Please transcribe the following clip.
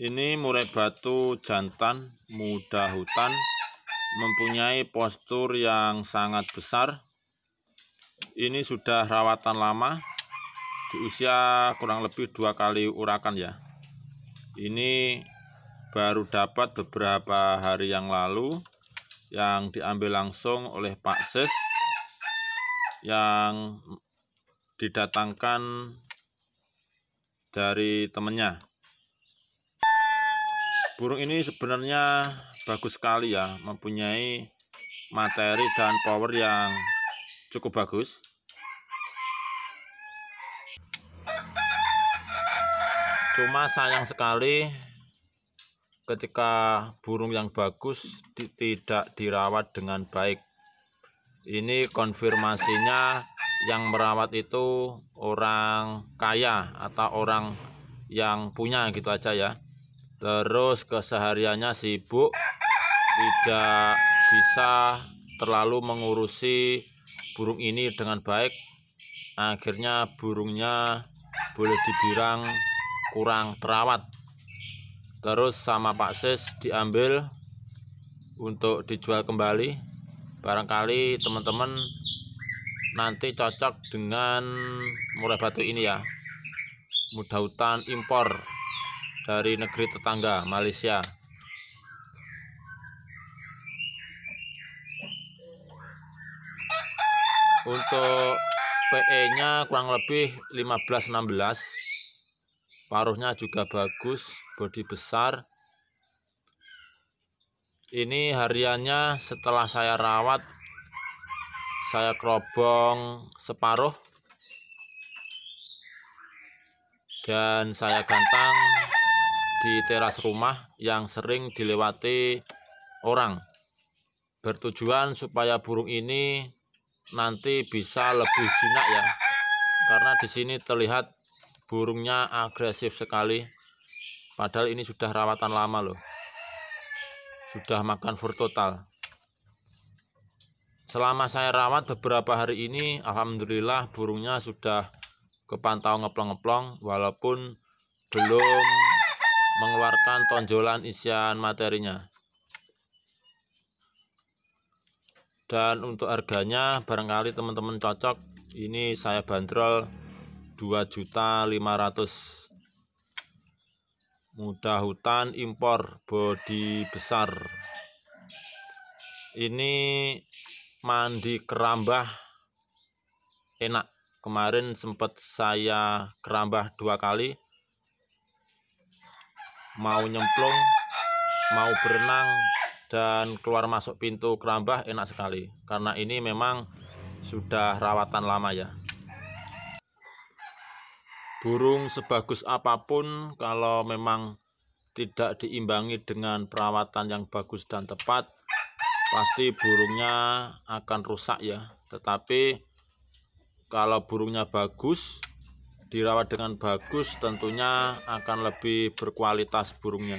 Ini murai batu jantan muda hutan mempunyai postur yang sangat besar. Ini sudah rawatan lama di usia kurang lebih dua kali urakan ya. Ini baru dapat beberapa hari yang lalu yang diambil langsung oleh Pak Ses yang didatangkan dari temennya burung ini sebenarnya bagus sekali ya mempunyai materi dan power yang cukup bagus cuma sayang sekali ketika burung yang bagus di, tidak dirawat dengan baik ini konfirmasinya yang merawat itu orang kaya atau orang yang punya gitu aja ya terus kesehariannya sibuk tidak bisa terlalu mengurusi burung ini dengan baik akhirnya burungnya boleh dibilang kurang terawat terus sama Pak Sis diambil untuk dijual kembali barangkali teman-teman nanti cocok dengan murah batu ini ya mudah hutan impor dari negeri tetangga Malaysia. Untuk PE-nya kurang lebih 15-16. Paruhnya juga bagus, bodi besar. Ini hariannya setelah saya rawat saya kerobong separuh dan saya gantang di teras rumah yang sering dilewati orang bertujuan supaya burung ini nanti bisa lebih jinak ya karena di sini terlihat burungnya agresif sekali padahal ini sudah rawatan lama loh sudah makan fur total selama saya rawat beberapa hari ini Alhamdulillah burungnya sudah kepantau ngeplong-ngeplong walaupun belum mengeluarkan tonjolan isian materinya. Dan untuk harganya barangkali teman-teman cocok, ini saya bandrol 2.500. Mudah hutan impor body besar. Ini mandi kerambah enak kemarin sempat saya kerambah dua kali mau nyemplung mau berenang dan keluar masuk pintu kerambah enak sekali karena ini memang sudah rawatan lama ya burung sebagus apapun kalau memang tidak diimbangi dengan perawatan yang bagus dan tepat pasti burungnya akan rusak ya tetapi kalau burungnya bagus, dirawat dengan bagus tentunya akan lebih berkualitas burungnya.